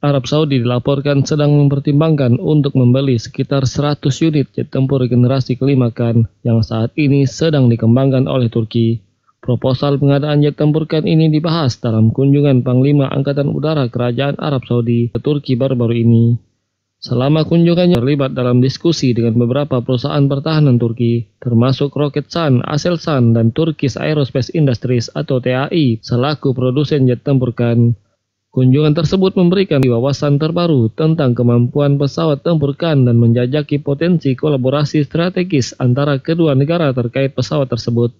Arab Saudi dilaporkan sedang mempertimbangkan untuk membeli sekitar 100 unit jet tempur generasi kelima Kan yang saat ini sedang dikembangkan oleh Turki. Proposal pengadaan jet tempur Kan ini dibahas dalam kunjungan Panglima Angkatan Udara Kerajaan Arab Saudi ke Turki baru-baru ini. Selama kunjungannya terlibat dalam diskusi dengan beberapa perusahaan pertahanan Turki, termasuk Rocket Roketsan, Aselsan, dan Turkish Aerospace Industries atau TAI selaku produsen jet tempur Kan. Kunjungan tersebut memberikan wawasan terbaru tentang kemampuan pesawat tempur Kan dan menjajaki potensi kolaborasi strategis antara kedua negara terkait pesawat tersebut.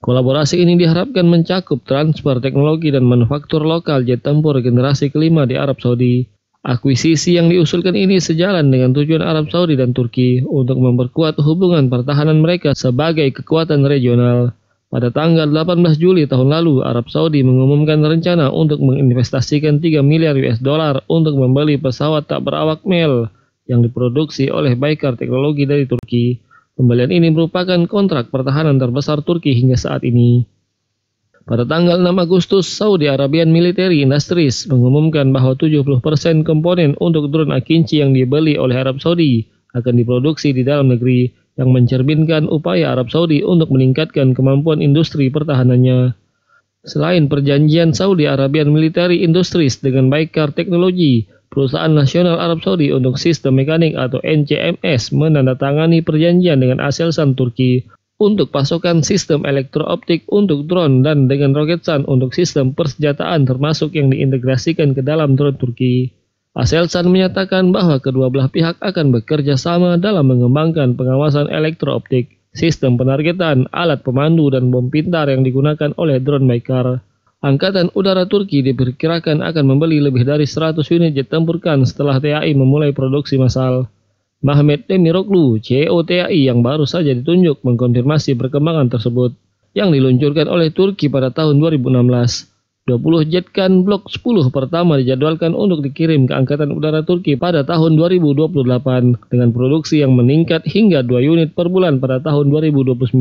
Kolaborasi ini diharapkan mencakup transfer teknologi dan manufaktur lokal jet tempur generasi kelima di Arab Saudi. Akuisisi yang diusulkan ini sejalan dengan tujuan Arab Saudi dan Turki untuk memperkuat hubungan pertahanan mereka sebagai kekuatan regional. Pada tanggal 18 Juli tahun lalu, Arab Saudi mengumumkan rencana untuk menginvestasikan 3 miliar US dollar untuk membeli pesawat tak berawak MEL yang diproduksi oleh Baykar Teknologi dari Turki. Pembelian ini merupakan kontrak pertahanan terbesar Turki hingga saat ini. Pada tanggal 6 Agustus, Saudi Arabian Military Industries mengumumkan bahwa 70% komponen untuk drone Akinci yang dibeli oleh Arab Saudi akan diproduksi di dalam negeri yang mencerminkan upaya Arab Saudi untuk meningkatkan kemampuan industri pertahanannya. Selain perjanjian Saudi Arabian Military Industries dengan baikar Teknologi, perusahaan nasional Arab Saudi untuk sistem mekanik atau NCMS menandatangani perjanjian dengan Aselsan Turki untuk pasokan sistem elektrooptik untuk drone dan dengan Roketsan untuk sistem persenjataan termasuk yang diintegrasikan ke dalam drone Turki. Aselsan menyatakan bahwa kedua belah pihak akan bekerja sama dalam mengembangkan pengawasan elektrooptik, sistem penargetan, alat pemandu, dan bom pintar yang digunakan oleh drone Baykar. Angkatan Udara Turki diperkirakan akan membeli lebih dari 100 unit jet tempur Kan setelah TAI memulai produksi massal. Mahmet Demiroglu, CEO TAI yang baru saja ditunjuk mengkonfirmasi perkembangan tersebut yang diluncurkan oleh Turki pada tahun 2016. 20 jet kan Blok 10 pertama dijadwalkan untuk dikirim ke Angkatan Udara Turki pada tahun 2028 dengan produksi yang meningkat hingga 2 unit per bulan pada tahun 2029.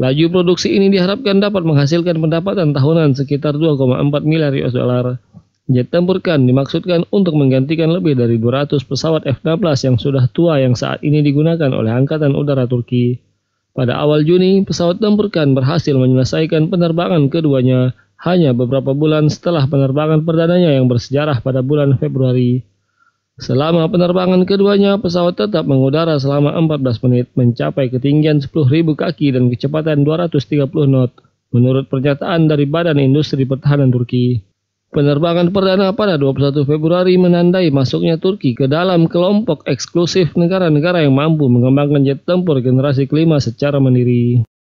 Laju produksi ini diharapkan dapat menghasilkan pendapatan tahunan sekitar 2,4 miliar US dollar. Jet tempur kan dimaksudkan untuk menggantikan lebih dari 200 pesawat F-16 yang sudah tua yang saat ini digunakan oleh Angkatan Udara Turki. Pada awal Juni, pesawat tempur kan berhasil menyelesaikan penerbangan keduanya hanya beberapa bulan setelah penerbangan perdananya yang bersejarah pada bulan Februari. Selama penerbangan keduanya, pesawat tetap mengudara selama 14 menit mencapai ketinggian 10.000 kaki dan kecepatan 230 knot, menurut pernyataan dari Badan Industri Pertahanan Turki. Penerbangan perdana pada 21 Februari menandai masuknya Turki ke dalam kelompok eksklusif negara-negara yang mampu mengembangkan jet tempur generasi kelima secara mandiri.